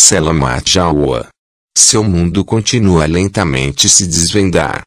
Selamat Jaua. Seu mundo continua lentamente se desvendar.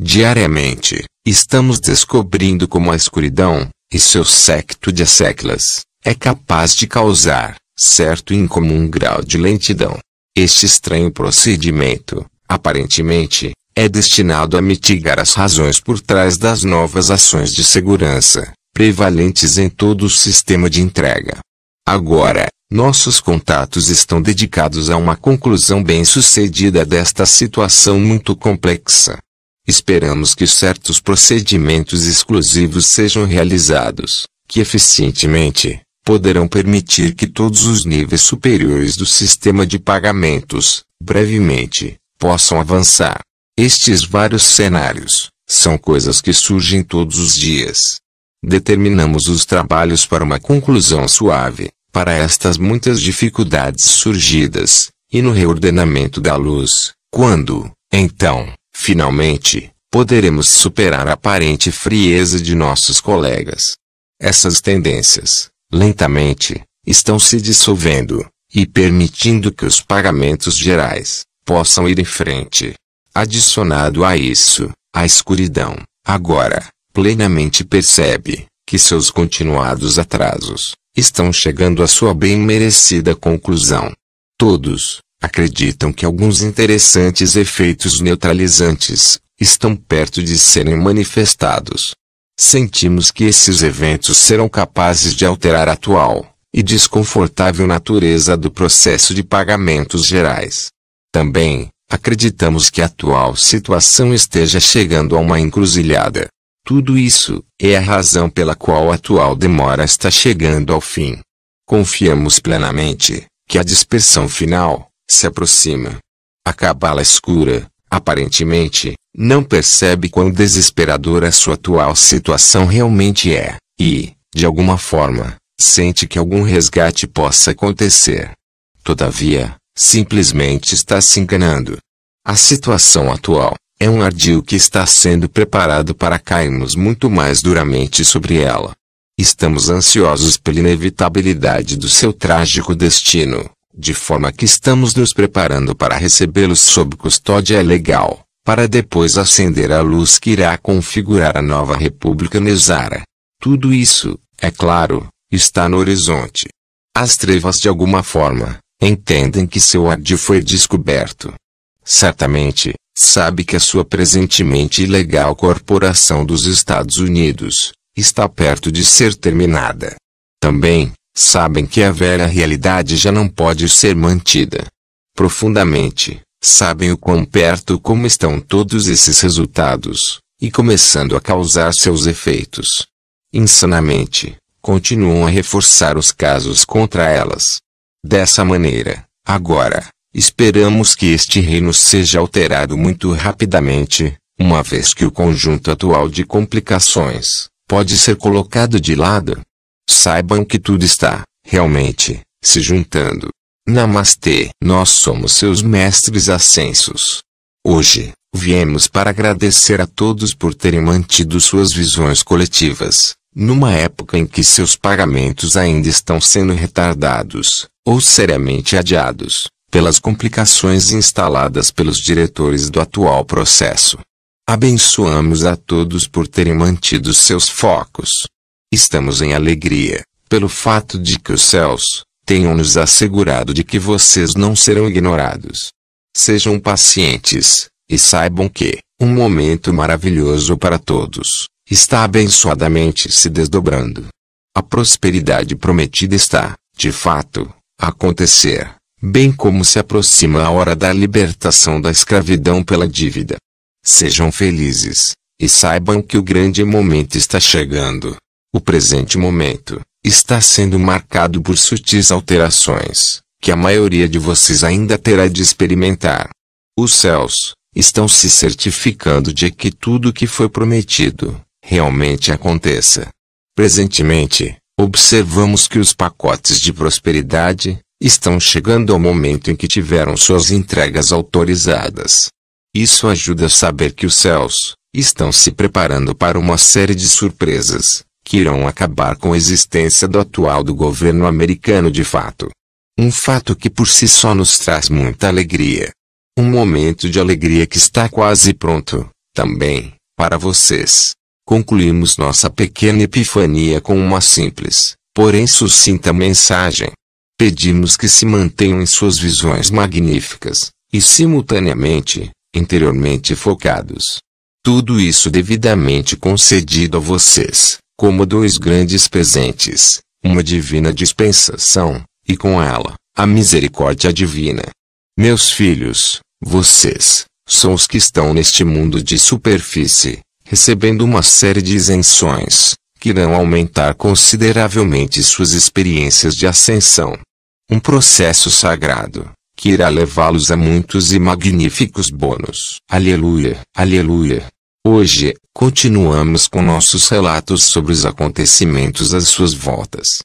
Diariamente, estamos descobrindo como a escuridão, e seu secto de asseclas, é capaz de causar certo incomum grau de lentidão. Este estranho procedimento, aparentemente, é destinado a mitigar as razões por trás das novas ações de segurança, prevalentes em todo o sistema de entrega. Agora, nossos contatos estão dedicados a uma conclusão bem-sucedida desta situação muito complexa. Esperamos que certos procedimentos exclusivos sejam realizados, que eficientemente poderão permitir que todos os níveis superiores do sistema de pagamentos, brevemente, possam avançar. Estes vários cenários são coisas que surgem todos os dias, determinamos os trabalhos para uma conclusão suave, para estas muitas dificuldades surgidas, e no reordenamento da luz, quando, então, finalmente, poderemos superar a aparente frieza de nossos colegas. Essas tendências, lentamente, estão se dissolvendo, e permitindo que os pagamentos gerais possam ir em frente. Adicionado a isso, a escuridão, agora, plenamente percebe que seus continuados atrasos estão chegando à sua bem merecida conclusão. Todos acreditam que alguns interessantes efeitos neutralizantes estão perto de serem manifestados. Sentimos que esses eventos serão capazes de alterar a atual e desconfortável natureza do processo de pagamentos gerais. Também, acreditamos que a atual situação esteja chegando a uma encruzilhada, tudo isso é a razão pela qual a atual demora está chegando ao fim. Confiamos plenamente que a dispersão final se aproxima. A cabala escura, aparentemente, não percebe quão desesperadora a sua atual situação realmente é, e, de alguma forma, sente que algum resgate possa acontecer. Todavia, simplesmente está se enganando. A situação atual é um ardil que está sendo preparado para cairmos muito mais duramente sobre ela. Estamos ansiosos pela inevitabilidade do seu trágico destino, de forma que estamos nos preparando para recebê-los sob custódia legal, para depois acender a luz que irá configurar a nova República Nezara. Tudo isso, é claro, está no horizonte. As trevas de alguma forma, entendem que seu ardil foi descoberto certamente, sabe que a sua presentemente ilegal corporação dos Estados Unidos está perto de ser terminada. Também, sabem que a velha realidade já não pode ser mantida. Profundamente, sabem o quão perto como estão todos esses resultados, e começando a causar seus efeitos. Insanamente, continuam a reforçar os casos contra elas. Dessa maneira, agora, Esperamos que este reino seja alterado muito rapidamente, uma vez que o conjunto atual de complicações pode ser colocado de lado. Saibam que tudo está, realmente, se juntando. Namastê! Nós somos seus mestres ascensos. Hoje, viemos para agradecer a todos por terem mantido suas visões coletivas, numa época em que seus pagamentos ainda estão sendo retardados, ou seriamente adiados pelas complicações instaladas pelos diretores do atual processo. Abençoamos a todos por terem mantido seus focos. Estamos em alegria, pelo fato de que os céus tenham nos assegurado de que vocês não serão ignorados. Sejam pacientes, e saibam que, um momento maravilhoso para todos, está abençoadamente se desdobrando. A prosperidade prometida está, de fato, a acontecer bem como se aproxima a hora da libertação da escravidão pela dívida. Sejam felizes, e saibam que o grande momento está chegando. O presente momento está sendo marcado por sutis alterações, que a maioria de vocês ainda terá de experimentar. Os céus estão se certificando de que tudo o que foi prometido realmente aconteça. Presentemente, observamos que os pacotes de prosperidade estão chegando ao momento em que tiveram suas entregas autorizadas. Isso ajuda a saber que os céus estão se preparando para uma série de surpresas que irão acabar com a existência do atual do governo americano de fato. Um fato que por si só nos traz muita alegria. Um momento de alegria que está quase pronto, também, para vocês. Concluímos nossa pequena epifania com uma simples, porém sucinta mensagem pedimos que se mantenham em suas visões magníficas, e simultaneamente, interiormente focados. Tudo isso devidamente concedido a vocês, como dois grandes presentes, uma divina dispensação, e com ela, a misericórdia divina. Meus filhos, vocês, são os que estão neste mundo de superfície, recebendo uma série de isenções, que irão aumentar consideravelmente suas experiências de ascensão um processo sagrado, que irá levá-los a muitos e magníficos bônus. Aleluia, aleluia. Hoje, continuamos com nossos relatos sobre os acontecimentos às suas voltas.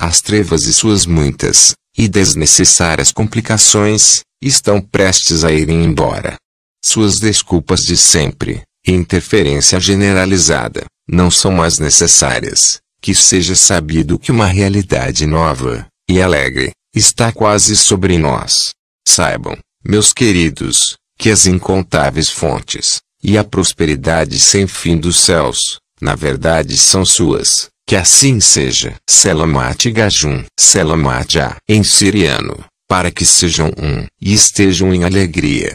As trevas e suas muitas, e desnecessárias complicações, estão prestes a irem embora. Suas desculpas de sempre, e interferência generalizada, não são mais necessárias. Que seja sabido que uma realidade nova, e alegre, está quase sobre nós. Saibam, meus queridos, que as incontáveis fontes, e a prosperidade sem fim dos céus, na verdade são suas, que assim seja. Selamat Gajum, Selamat Já, em siriano, para que sejam um, e estejam em alegria.